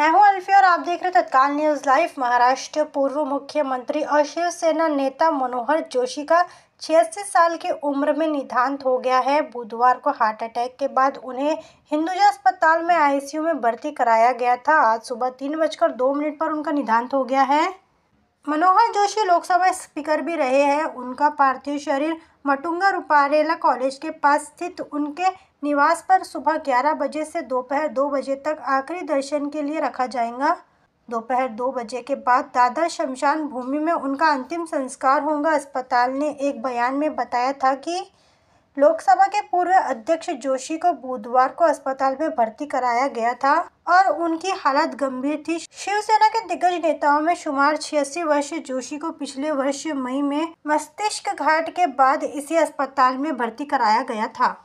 मैं हूं अल्फी और आप देख रहे तत्काल न्यूज़ लाइव महाराष्ट्र पूर्व मुख्यमंत्री और शिवसेना नेता मनोहर जोशी का छियासी साल की उम्र में निधांत हो गया है बुधवार को हार्ट अटैक के बाद उन्हें हिंदुजा अस्पताल में आईसीयू में भर्ती कराया गया था आज सुबह तीन बजकर दो मिनट पर उनका निधांत हो गया है मनोहर जोशी लोकसभा स्पीकर भी रहे हैं उनका पार्थिव शरीर मटुंगा रुपारेला कॉलेज के पास स्थित उनके निवास पर सुबह 11 बजे से दोपहर 2 बजे तक आखिरी दर्शन के लिए रखा जाएगा दोपहर 2 बजे के बाद दादा शमशान भूमि में उनका अंतिम संस्कार होगा अस्पताल ने एक बयान में बताया था कि लोकसभा के पूर्व अध्यक्ष जोशी को बुधवार को अस्पताल में भर्ती कराया गया था और उनकी हालत गंभीर थी शिवसेना के दिग्गज नेताओं में शुमार छियासी वर्ष जोशी को पिछले वर्ष मई में मस्तिष्क घाट के बाद इसी अस्पताल में भर्ती कराया गया था